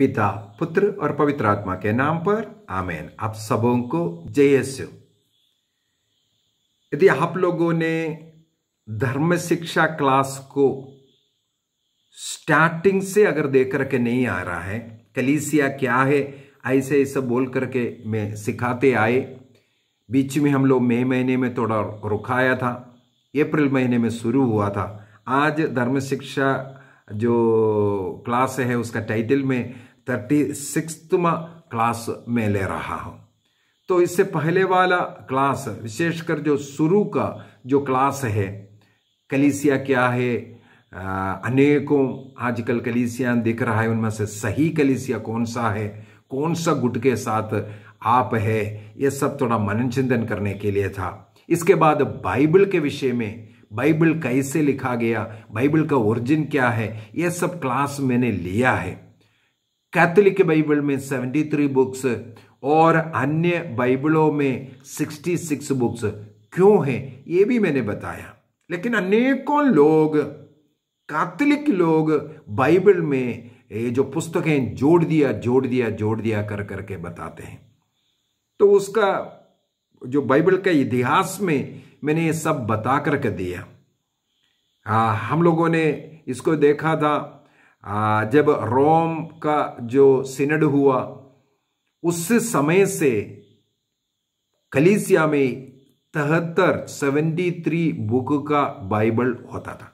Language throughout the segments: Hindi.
पिता पुत्र और पवित्र आत्मा के नाम पर आमेन आप सबों को जय यस्यु यदि आप लोगों ने धर्म शिक्षा क्लास को स्टार्टिंग से अगर देख करके नहीं आ रहा है कलीसिया क्या है ऐसे ऐसे बोल करके मैं सिखाते आए बीच में हम लोग मई महीने में थोड़ा रुकाया था अप्रैल महीने में शुरू हुआ था आज धर्म शिक्षा जो क्लास है उसका टाइटल में थर्टी सिक्स क्लास में ले रहा हूं तो इससे पहले वाला क्लास विशेषकर जो शुरू का जो क्लास है कलीसिया क्या है अनेकों आजकल कलीसिया दिख रहा है उनमें से सही कलीसिया कौन सा है कौन सा गुट के साथ आप है ये सब थोड़ा मनन चिंतन करने के लिए था इसके बाद बाइबल के विषय में बाइबल कैसे लिखा गया बाइबल का ओरिजिन क्या है ये सब क्लास मैंने लिया है कैथोलिक बाइबल में 73 बुक्स और अन्य बाइबलों में 66 बुक्स क्यों हैं ये भी मैंने बताया लेकिन अनेकों लोग कैथोलिक लोग बाइबल में ये जो पुस्तकें जोड़ दिया जोड़ दिया जोड़ दिया कर करके बताते हैं तो उसका जो बाइबल का इतिहास में मैंने ये सब बता करके दिया आ, हाँ, हम लोगों ने इसको देखा था जब रोम का जो सिनड हुआ उस समय से कलीसिया में तहत्तर सेवेंटी थ्री बुक का बाइबल होता था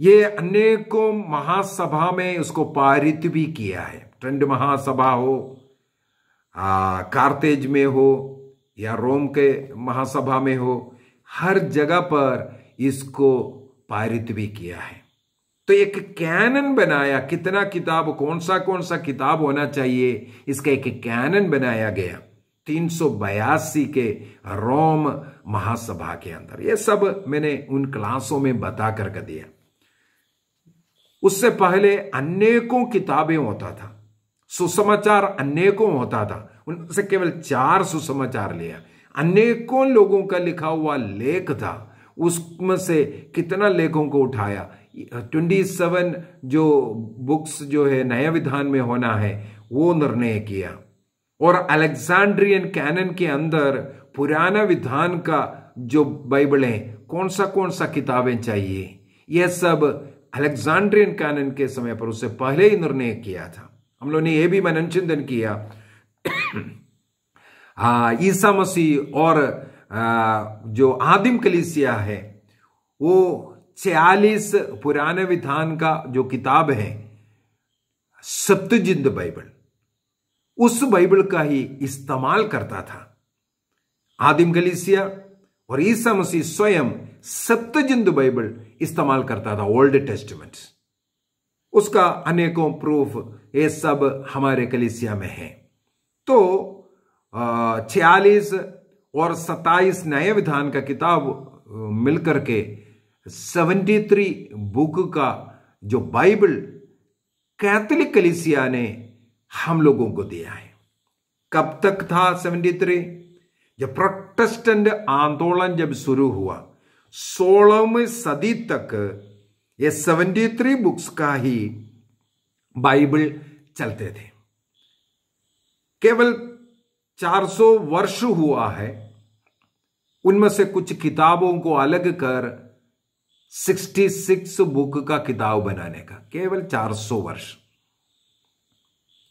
ये अनेकों महासभा में उसको पारित भी किया है ट्रेंड महासभा हो आ, कार्तेज में हो या रोम के महासभा में हो हर जगह पर इसको पारित भी किया है तो एक कैनन बनाया कितना किताब कौन सा कौन सा किताब होना चाहिए इसका एक कैनन बनाया गया तीन के रोम महासभा के अंदर ये सब मैंने उन क्लासों में बता करके दिया उससे पहले अनेकों किताबें होता था सुसमाचार अनेकों होता था उनसे केवल चार सुसमाचार लिया अनेकों लोगों का लिखा हुआ लेख था उसमें से कितना लेखों को उठाया ट्वेंटी सेवन जो बुक्स जो है नया विधान में होना है वो निर्णय किया और अलेक्जेंड्रियन कैनन के अंदर पुराना विधान का जो बाइबल है कौन सा कौन सा किताबें चाहिए यह सब अलेक्जेंड्रियन कैनन के समय पर उससे पहले ही निर्णय किया था हम लोगों ने यह भी मनन चिंतन किया हाँ, ईसा मसीह और जो आदिम कलिसिया है वो छियालीस पुराने विधान का जो किताब है सप्तजिंद बाइबल उस बाइबल का ही इस्तेमाल करता था आदिम कलिसिया और ईसा मसीह स्वयं सप्तजिंद बाइबल इस्तेमाल करता था ओल्ड टेस्टमेंट उसका अनेकों प्रूफ ये सब हमारे कलिसिया में है तो छियालीस और 27 नए विधान का किताब मिलकर के 73 बुक का जो बाइबल कैथलिक कलिसिया ने हम लोगों को दिया है कब तक था 73 जब प्रोटेस्टेंट आंदोलन जब शुरू हुआ सोलहवीं सदी तक ये 73 बुक्स का ही बाइबल चलते थे केवल 400 वर्ष हुआ है उनमें से कुछ किताबों को अलग कर 66 बुक का किताब बनाने का केवल 400 वर्ष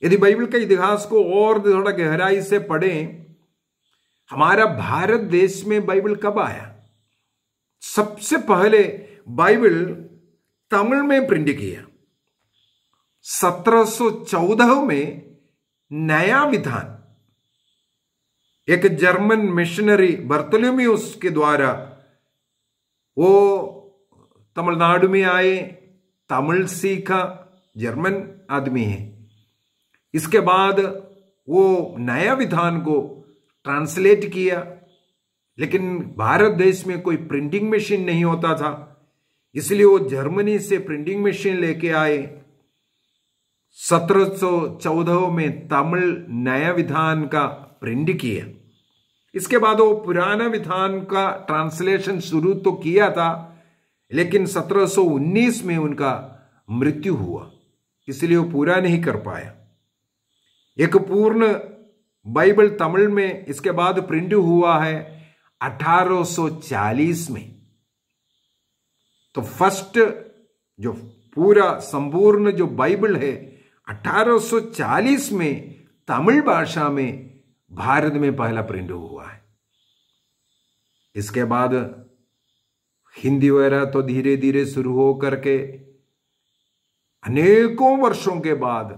यदि बाइबल के इतिहास को और थोड़ा गहराई से पढ़ें हमारा भारत देश में बाइबल कब आया सबसे पहले बाइबल तमिल में प्रिंट किया 1714 में नया विधान एक जर्मन मिशनरी बर्तोल्यूम्यूस के द्वारा वो तमिलनाडु में आए तमिल सीखा जर्मन आदमी है इसके बाद वो नया विधान को ट्रांसलेट किया लेकिन भारत देश में कोई प्रिंटिंग मशीन नहीं होता था इसलिए वो जर्मनी से प्रिंटिंग मशीन लेके आए 1714 में तमिल नया विधान का प्रिंट किया इसके बाद वो पुराना विधान का ट्रांसलेशन शुरू तो किया था लेकिन 1719 में उनका मृत्यु हुआ इसलिए वो पूरा नहीं कर पाया एक पूर्ण बाइबल तमिल में इसके बाद प्रिंट हुआ है 1840 में तो फर्स्ट जो पूरा संपूर्ण जो बाइबल है 1840 में तमिल भाषा में भारत में पहला प्रिंट हुआ है इसके बाद हिंदी वगैरह तो धीरे धीरे शुरू हो करके अनेकों वर्षों के बाद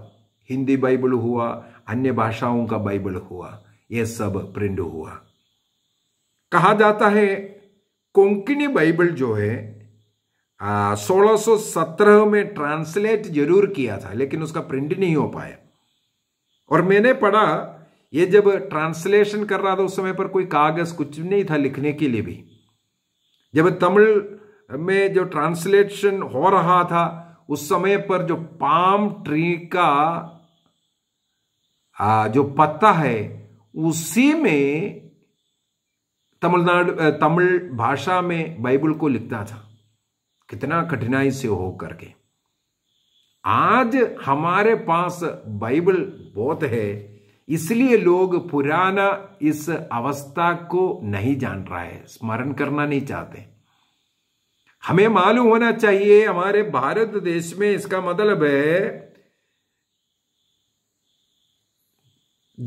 हिंदी बाइबल हुआ अन्य भाषाओं का बाइबल हुआ ये सब प्रिंट हुआ कहा जाता है कोंकणी बाइबल जो है सोलह 1617 में ट्रांसलेट जरूर किया था लेकिन उसका प्रिंट नहीं हो पाया और मैंने पढ़ा ये जब ट्रांसलेशन कर रहा था उस समय पर कोई कागज कुछ नहीं था लिखने के लिए भी जब तमिल में जो ट्रांसलेशन हो रहा था उस समय पर जो पाम ट्री का आ, जो पत्ता है उसी में तमिलनाडु तमिल भाषा में बाइबल को लिखता था कितना कठिनाई से हो करके आज हमारे पास बाइबल बहुत है इसलिए लोग पुराना इस अवस्था को नहीं जान रहा है स्मरण करना नहीं चाहते हमें मालूम होना चाहिए हमारे भारत देश में इसका मतलब है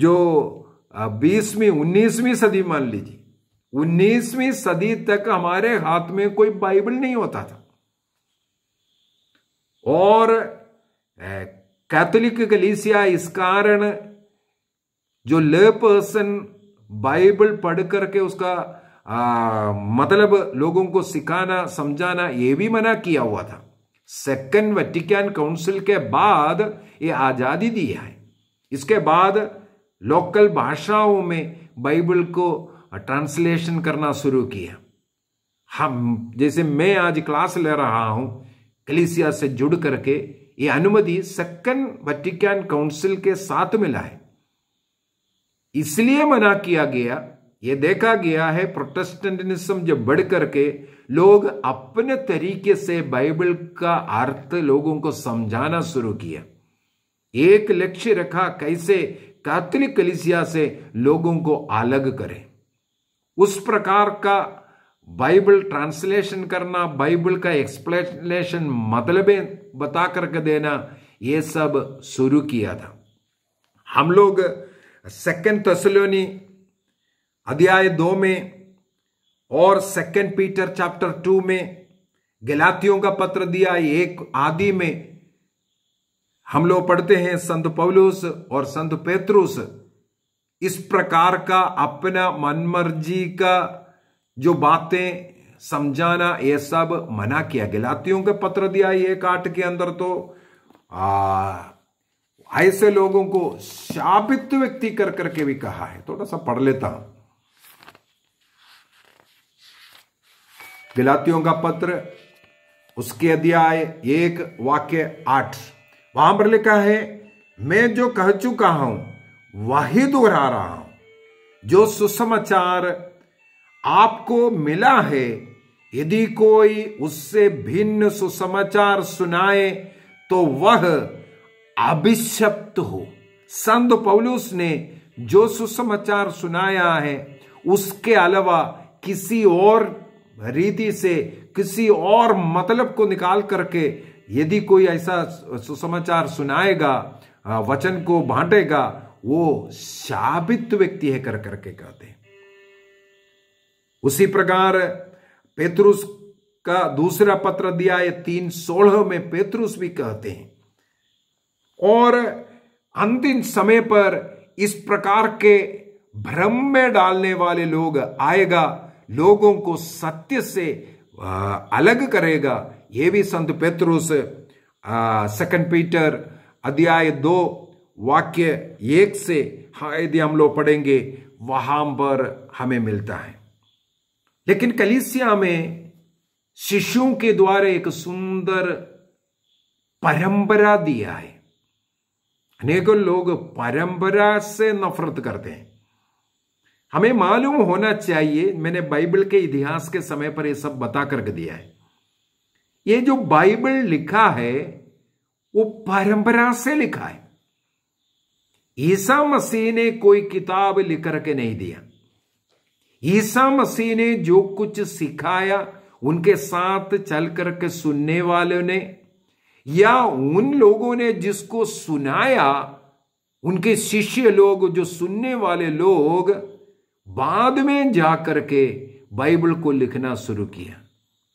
जो बीसवीं उन्नीसवीं सदी मान लीजिए उन्नीसवीं सदी तक हमारे हाथ में कोई बाइबल नहीं होता था और कैथोलिक कलीसिया इस कारण जो ले पर्सन बाइबल पढ़ करके उसका आ, मतलब लोगों को सिखाना समझाना ये भी मना किया हुआ था सेकंड वेटिकन काउंसिल के बाद ये आज़ादी दी है इसके बाद लोकल भाषाओं में बाइबल को ट्रांसलेशन करना शुरू किया हम जैसे मैं आज क्लास ले रहा हूं कलिसिया से जुड़ करके ये अनुमति सेकंड वेटिकन काउंसिल के साथ मिला है इसलिए मना किया गया ये देखा गया है प्रोटेस्टेंटनिज्म जब बढ़ करके लोग अपने तरीके से बाइबल का अर्थ लोगों को समझाना शुरू किया एक लक्ष्य रखा कैसे कैथोलिक कलिसिया से लोगों को अलग करें उस प्रकार का बाइबल ट्रांसलेशन करना बाइबल का एक्सप्लेनेशन मतलब बता करके देना ये सब शुरू किया था हम लोग सेकंड तसलोनी अध्याय दो में और सेकंड पीटर चैप्टर टू में गलातियों का पत्र दिया एक आदि में हम लोग पढ़ते हैं संत पौलुस और संत पेत्रुस इस प्रकार का अपना मनमर्जी का जो बातें समझाना ये सब मना किया गलातियों का पत्र दिया एक आठ के अंदर तो आ, ऐसे लोगों को शापित व्यक्ति कर करके भी कहा है थोड़ा सा पढ़ लेता हूं गिलातियों का पत्र उसके अध्याय एक वाक्य आठ वहां पर लिखा है मैं जो कह चुका हूं वही दोहरा रहा हूं जो सुसमाचार आपको मिला है यदि कोई उससे भिन्न सुसमाचार सुनाए तो वह अभिशप्त हो संत पौलुस ने जो सुसमाचार सुनाया है उसके अलावा किसी और रीति से किसी और मतलब को निकाल करके यदि कोई ऐसा सुसमाचार सुनाएगा वचन को बांटेगा वो शाबित व्यक्ति है कर करके कहते उसी प्रकार पेतरुस का दूसरा पत्र दिया ये तीन सोलह में पेतरुस भी कहते हैं और अंतिम समय पर इस प्रकार के भ्रम में डालने वाले लोग आएगा लोगों को सत्य से अलग करेगा ये भी संत पेत्रोस सेकंड पीटर अध्याय दो वाक्य एक से हाँ, यदि हम लोग पढ़ेंगे वहां पर हमें मिलता है लेकिन कलिसिया में शिशुओं के द्वारा एक सुंदर परंपरा दिया है अनेकों लोग परंपरा से नफरत करते हैं हमें मालूम होना चाहिए मैंने बाइबल के इतिहास के समय पर यह सब बता करके दिया है ये जो बाइबल लिखा है वो परंपरा से लिखा है ईसा मसीह ने कोई किताब लिख करके नहीं दिया ईसा मसीह ने जो कुछ सिखाया उनके साथ चल करके सुनने वालों ने या उन लोगों ने जिसको सुनाया उनके शिष्य लोग जो सुनने वाले लोग बाद में जाकर के बाइबल को लिखना शुरू किया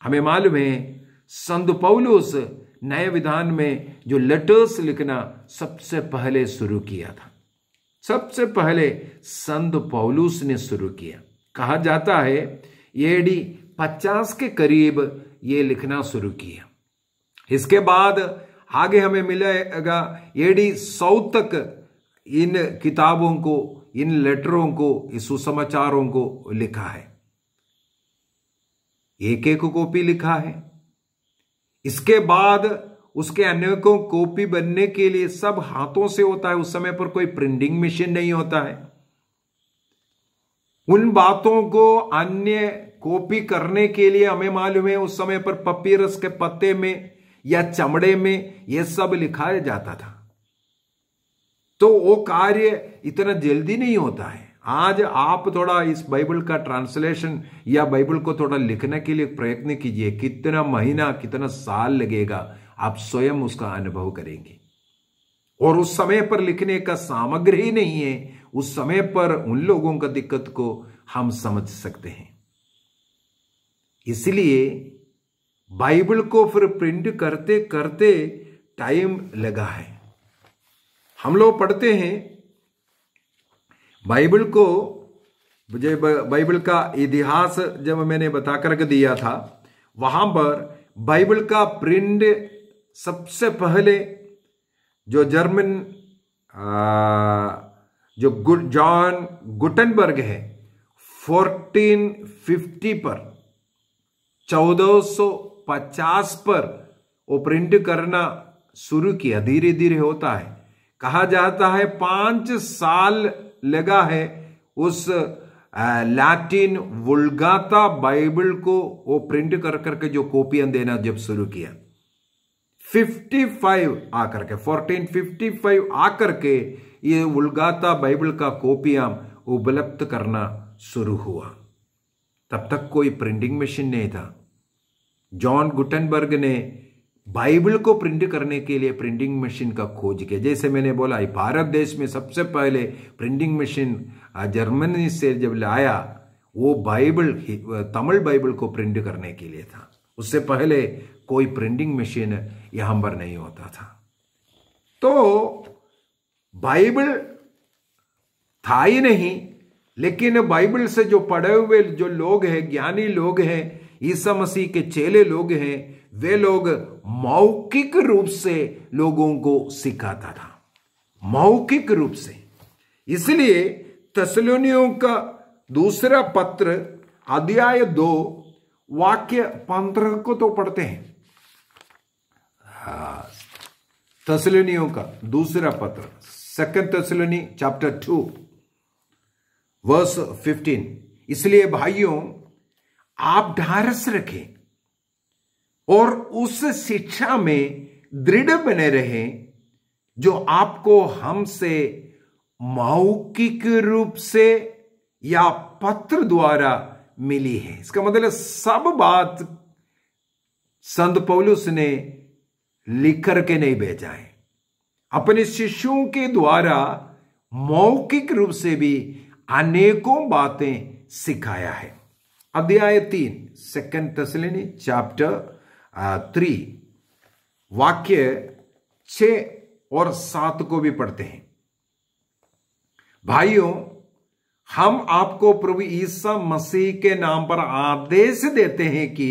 हमें मालूम है संत पौलुस नए विधान में जो लेटर्स लिखना सबसे पहले शुरू किया था सबसे पहले संत पौलुस ने शुरू किया कहा जाता है एडी पचास के करीब ये लिखना शुरू किया इसके बाद आगे हमें मिलेगा एडी सौ तक इन किताबों को इन लेटरों को इस सुसमाचारों को लिखा है एक एक कॉपी लिखा है इसके बाद उसके अनेकों कॉपी बनने के लिए सब हाथों से होता है उस समय पर कोई प्रिंटिंग मशीन नहीं होता है उन बातों को अन्य कॉपी करने के लिए हमें मालूम है उस समय पर पपीरस के पत्ते में या चमड़े में यह सब लिखाया जाता था तो वो कार्य इतना जल्दी नहीं होता है आज आप थोड़ा इस बाइबल का ट्रांसलेशन या बाइबल को थोड़ा लिखने के लिए प्रयत्न कीजिए कितना महीना कितना साल लगेगा आप स्वयं उसका अनुभव करेंगे और उस समय पर लिखने का सामग्री ही नहीं है उस समय पर उन लोगों का दिक्कत को हम समझ सकते हैं इसलिए बाइबल को फिर प्रिंट करते करते टाइम लगा है हम लोग पढ़ते हैं बाइबल को मुझे बाइबल का इतिहास जब मैंने बता करके दिया था वहां पर बाइबल का प्रिंट सबसे पहले जो जर्मन जो गुड जॉन गुटनबर्ग है 1450 पर 1400 150 पर वो प्रिंट करना शुरू किया धीरे धीरे होता है कहा जाता है पांच साल लगा है उस लैटिन वुलगाता बाइबल को वो प्रिंट कर करके जो कॉपियां देना जब शुरू किया 55 आकर के 1455 आकर के ये उलगाता बाइबल का कॉपियां उपलब्ध करना शुरू हुआ तब तक कोई प्रिंटिंग मशीन नहीं था जॉन गुटनबर्ग ने बाइबल को प्रिंट करने के लिए प्रिंटिंग मशीन का खोज किया जैसे मैंने बोला भारत देश में सबसे पहले प्रिंटिंग मशीन जर्मनी से जब लाया वो बाइबल तमिल बाइबल को प्रिंट करने के लिए था उससे पहले कोई प्रिंटिंग मशीन यहां पर नहीं होता था तो बाइबल था ही नहीं लेकिन बाइबल से जो पढ़े हुए जो लोग हैं ज्ञानी लोग हैं ईसा मसीह के चेले लोग हैं वे लोग मौखिक रूप से लोगों को सिखाता था मौखिक रूप से इसलिए तसलोनियों का दूसरा पत्र अध्याय दो वाक्य पंद्रह को तो पढ़ते हैं तसलोनियों हाँ। का दूसरा पत्र second Thessalonians chapter two verse fifteen इसलिए भाइयों आप ढारस रखें और उस शिक्षा में दृढ़ बने रहे जो आपको हमसे मौखिक रूप से या पत्र द्वारा मिली है इसका मतलब सब बात संत पौलुस ने लिख करके नहीं भेजा है अपने शिष्यों के द्वारा मौखिक रूप से भी अनेकों बातें सिखाया है अध्याय तीन सेकंड तसलिनी चैप्टर थ्री वाक्य छ और सात को भी पढ़ते हैं भाइयों हम आपको प्रभु ईसा मसीह के नाम पर आदेश देते हैं कि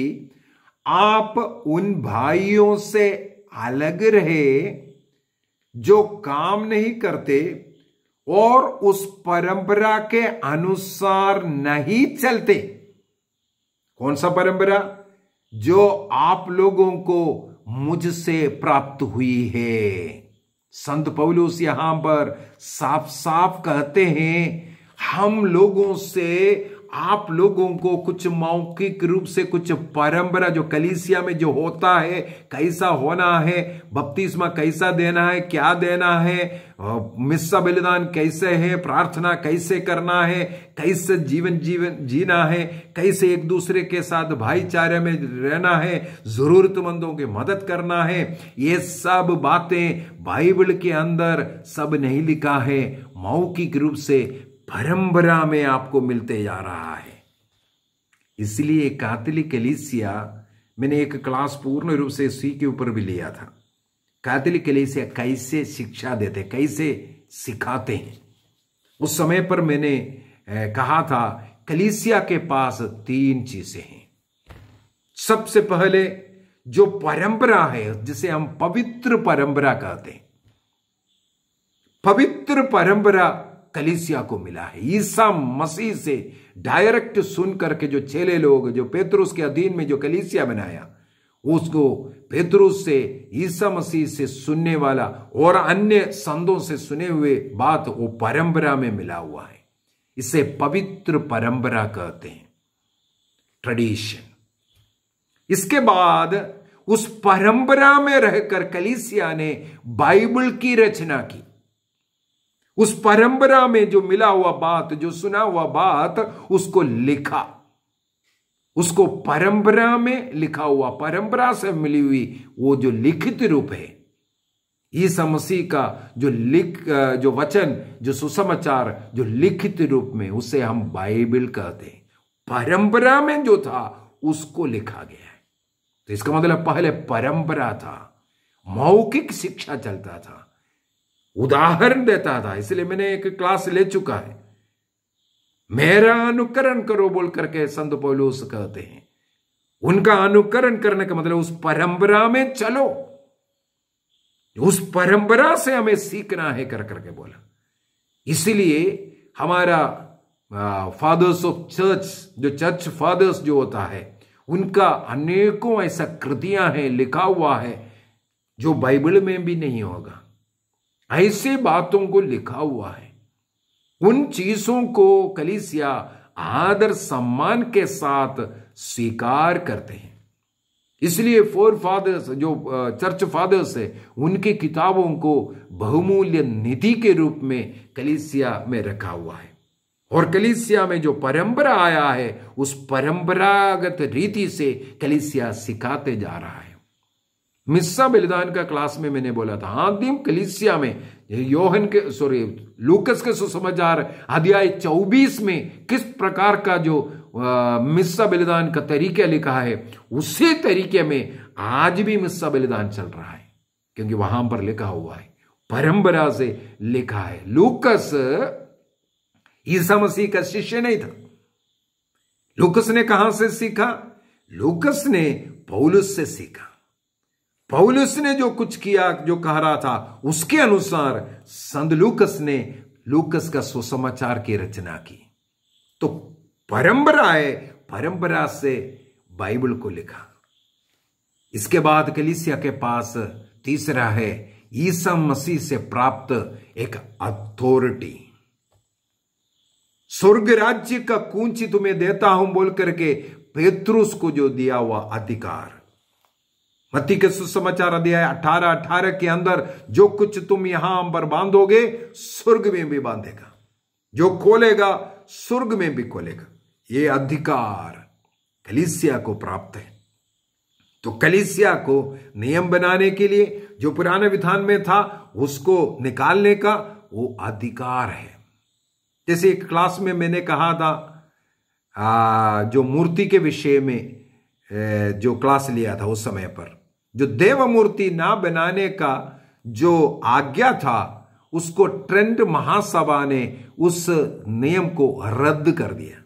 आप उन भाइयों से अलग रहे जो काम नहीं करते और उस परंपरा के अनुसार नहीं चलते कौन सा परंपरा जो आप लोगों को मुझसे प्राप्त हुई है संत पौलुस यहां पर साफ साफ कहते हैं हम लोगों से आप लोगों को कुछ मौखिक रूप से कुछ परंपरा जो कलीसिया में जो होता है कैसा होना है बपतिस्मा कैसा देना है क्या देना है मिस्सा बलिदान कैसे है प्रार्थना कैसे करना है कैसे जीवन जीवन जीना है कैसे एक दूसरे के साथ भाईचारे में रहना है जरूरतमंदों की मदद करना है ये सब बातें बाइबल के अंदर सब नहीं लिखा है मौखिक रूप से परंपरा में आपको मिलते जा रहा है इसलिए कातलिक एलिसिया मैंने एक क्लास पूर्ण रूप से सी के ऊपर भी लिया था कातलिक एलिसिया कैसे शिक्षा देते कैसे सिखाते हैं उस समय पर मैंने कहा था कलिसिया के पास तीन चीजें हैं सबसे पहले जो परंपरा है जिसे हम पवित्र परंपरा कहते हैं पवित्र परंपरा कलिसिया को मिला है ईसा मसीह से डायरेक्ट सुन करके जो चेले लोग जो पेतरुस के अधीन में जो कलिसिया बनाया उसको पेतरुस से ईसा मसीह से सुनने वाला और अन्य संतों से सुने हुए बात वो परंपरा में मिला हुआ है इसे पवित्र परंपरा कहते हैं ट्रेडिशन इसके बाद उस परंपरा में रहकर कलिसिया ने बाइबल की रचना की उस परंपरा में जो मिला हुआ बात जो सुना हुआ बात उसको लिखा उसको परंपरा में लिखा हुआ परंपरा से मिली हुई वो जो लिखित रूप है ये समसी का जो लिख जो वचन जो सुसमाचार जो लिखित रूप में उसे हम बाइबल कहते हैं परंपरा में जो था उसको लिखा गया है तो इसका मतलब पहले परंपरा था मौखिक शिक्षा चलता था उदाहरण देता था इसलिए मैंने एक क्लास ले चुका है मेरा अनुकरण करो बोल करके संत पोलूस कहते हैं उनका अनुकरण करने का मतलब उस परंपरा में चलो उस परंपरा से हमें सीखना है कर करके बोला इसलिए हमारा फादर्स ऑफ चर्च जो चर्च फादर्स जो होता है उनका अनेकों ऐसा कृतियां हैं लिखा हुआ है जो बाइबल में भी नहीं होगा ऐसे बातों को लिखा हुआ है उन चीजों को कलिसिया आदर सम्मान के साथ स्वीकार करते हैं इसलिए फोर फादर्स जो चर्च फादर्स है उनकी किताबों को बहुमूल्य निधि के रूप में कलिसिया में रखा हुआ है और कलिसिया में जो परंपरा आया है उस परंपरागत रीति से कलिसिया सिखाते जा रहा है मिस्सा बलिदान का क्लास में मैंने बोला था आदिम हाँ, कलिसिया में योहन के सॉरी लूकस के सुसमाचार अध्याय 24 में किस प्रकार का जो मिस्सा बलिदान का तरीका लिखा है उसी तरीके में आज भी मिस्सा बलिदान चल रहा है क्योंकि वहां पर लिखा हुआ है परंपरा से लिखा है लूकस ईसा मसीह का शिष्य नहीं था लूकस ने कहा से सीखा लूकस ने पौलुस से सीखा पौलुस ने जो कुछ किया जो कह रहा था उसके अनुसार संत लूकस ने लूकस का सुसमाचार की रचना की तो परंपरा है परंपरा से बाइबल को लिखा इसके बाद कलिसिया के पास तीसरा है ईसा मसीह से प्राप्त एक अथॉरिटी स्वर्ग राज्य का कुंची तुम्हें देता हूं बोल करके पेत्रुस को जो दिया हुआ अधिकार मत्ती के सुसमाचार अध्याय अठारह अठारह के अंदर जो कुछ तुम यहां पर बांधोगे स्वर्ग में भी बांधेगा जो खोलेगा स्वर्ग में भी खोलेगा ये अधिकार कलिसिया को प्राप्त है तो कलिसिया को नियम बनाने के लिए जो पुराने विधान में था उसको निकालने का वो अधिकार है जैसे एक क्लास में मैंने कहा था आ, जो मूर्ति के विषय में जो क्लास लिया था उस समय पर जो देव मूर्ति ना बनाने का जो आज्ञा था उसको ट्रेंड महासभा ने उस नियम को रद्द कर दिया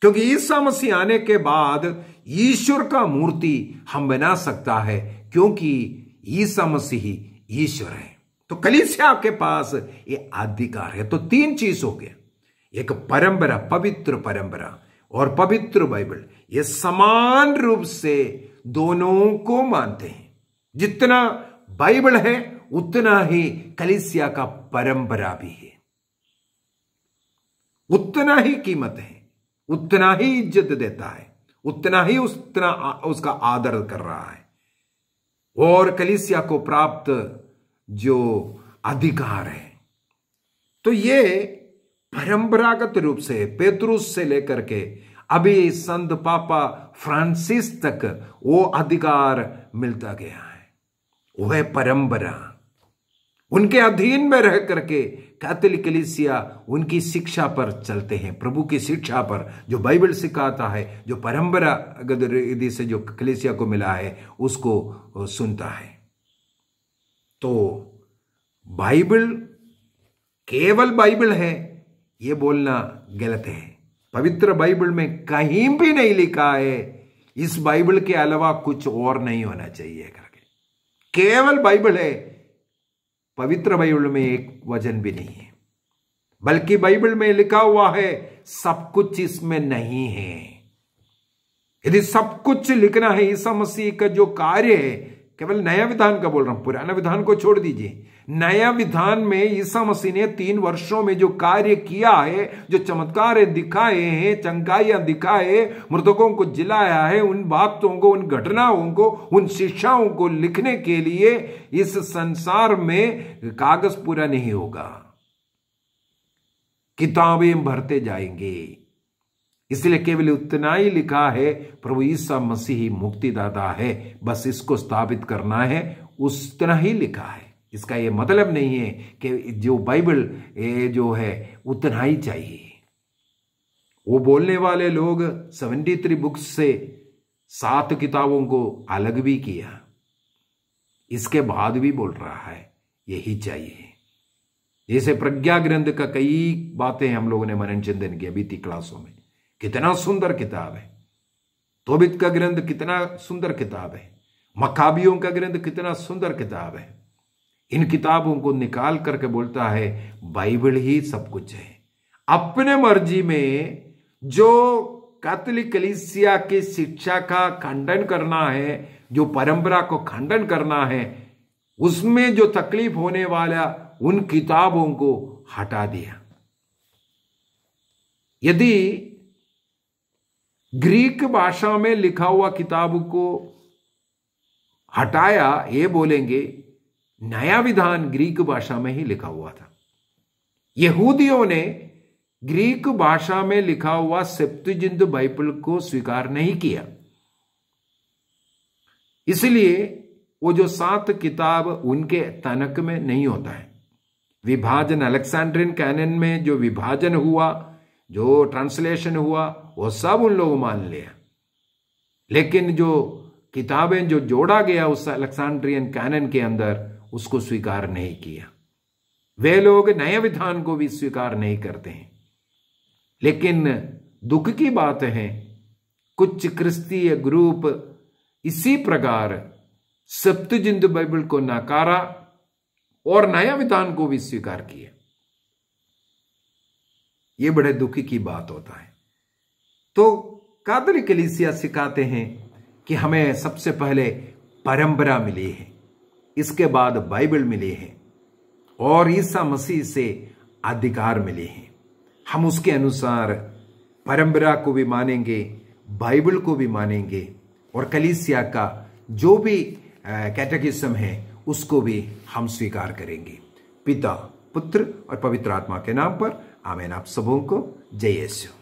क्योंकि ईसा मसीह आने के बाद ईश्वर का मूर्ति हम बना सकता है क्योंकि ईसा मसीह ईश्वर है तो कलिसिया के पास ये अधिकार है तो तीन चीज हो गया एक परंपरा पवित्र परंपरा और पवित्र बाइबल ये समान रूप से दोनों को मानते हैं जितना बाइबल है उतना ही कलिसिया का परंपरा भी है उतना ही कीमत है उतना ही इज्जत देता है उतना ही उतना उसका आदर कर रहा है और कलिसिया को प्राप्त जो अधिकार है तो ये परंपरागत रूप से पेतरुस से लेकर के अभी संत पापा फ्रांसिस तक वो अधिकार मिलता गया है वह परंपरा उनके अधीन में रह करके कैथोलिक कलिसिया उनकी शिक्षा पर चलते हैं प्रभु की शिक्षा पर जो बाइबल सिखाता है जो परंपरा रीति से जो कलिसिया को मिला है उसको सुनता है तो बाइबल केवल बाइबल है ये बोलना गलत है पवित्र बाइबल में कहीं भी नहीं लिखा है इस बाइबल के अलावा कुछ और नहीं होना चाहिए करके केवल बाइबल है पवित्र बाइबल में एक वजन भी नहीं है बल्कि बाइबल में लिखा हुआ है सब कुछ इसमें नहीं है यदि सब कुछ लिखना है ईसा मसीह का जो कार्य है केवल नया विधान का बोल रहा हूं पुराना विधान को छोड़ दीजिए नया विधान में ईसा मसीह ने तीन वर्षों में जो कार्य किया है जो चमत्कार दिखाए हैं चंकाइया दिखाए मृतकों को जिलाया है उन बातों को उन घटनाओं को उन शिक्षाओं को लिखने के लिए इस संसार में कागज पूरा नहीं होगा किताबें भरते जाएंगे इसलिए केवल उतना ही लिखा है प्रभु ईसा मसीह मुक्तिदाता है बस इसको स्थापित करना है उतना ही लिखा है इसका ये मतलब नहीं है कि जो बाइबल जो है उतना ही चाहिए वो बोलने वाले लोग सेवेंटी थ्री बुक्स से सात किताबों को अलग भी किया इसके बाद भी बोल रहा है यही चाहिए जैसे प्रज्ञा ग्रंथ का कई बातें हम लोगों ने मनन चंदन किया बीती क्लासों में कितना सुंदर किताब है तोबित का ग्रंथ कितना सुंदर किताब है मकाबियों का ग्रंथ कितना सुंदर किताब है इन किताबों को निकाल करके बोलता है बाइबल ही सब कुछ है अपने मर्जी में जो कैथोलिक कलिसिया की शिक्षा का खंडन करना है जो परंपरा को खंडन करना है उसमें जो तकलीफ होने वाला उन किताबों को हटा दिया यदि ग्रीक भाषा में लिखा हुआ किताब को हटाया ये बोलेंगे नया विधान ग्रीक भाषा में ही लिखा हुआ था यहूदियों ने ग्रीक भाषा में लिखा हुआ सेप्तजिंद बाइबल को स्वीकार नहीं किया इसलिए वो जो सात किताब उनके तनक में नहीं होता है विभाजन अलेक्सेंड्रियन कैनन में जो विभाजन हुआ जो ट्रांसलेशन हुआ वो सब उन लोग मान लिया लेकिन जो किताबें जो जोड़ा गया उस अलेक्सेंड्रियन कैनन के अंदर उसको स्वीकार नहीं किया वे लोग नए विधान को भी स्वीकार नहीं करते हैं लेकिन दुख की बात है कुछ क्रिस्तीय ग्रुप इसी प्रकार सप्तजिंद बाइबल को नकारा और नया विधान को भी स्वीकार किया यह बड़े दुख की बात होता है तो कादरी कलिसिया सिखाते हैं कि हमें सबसे पहले परंपरा मिली है इसके बाद बाइबल मिली है और ईसा मसीह से अधिकार मिले हैं हम उसके अनुसार परंपरा को भी मानेंगे बाइबल को भी मानेंगे और कलीसिया का जो भी कैटेगिज्म है उसको भी हम स्वीकार करेंगे पिता पुत्र और पवित्र आत्मा के नाम पर आमेन आप सबों को जय यशु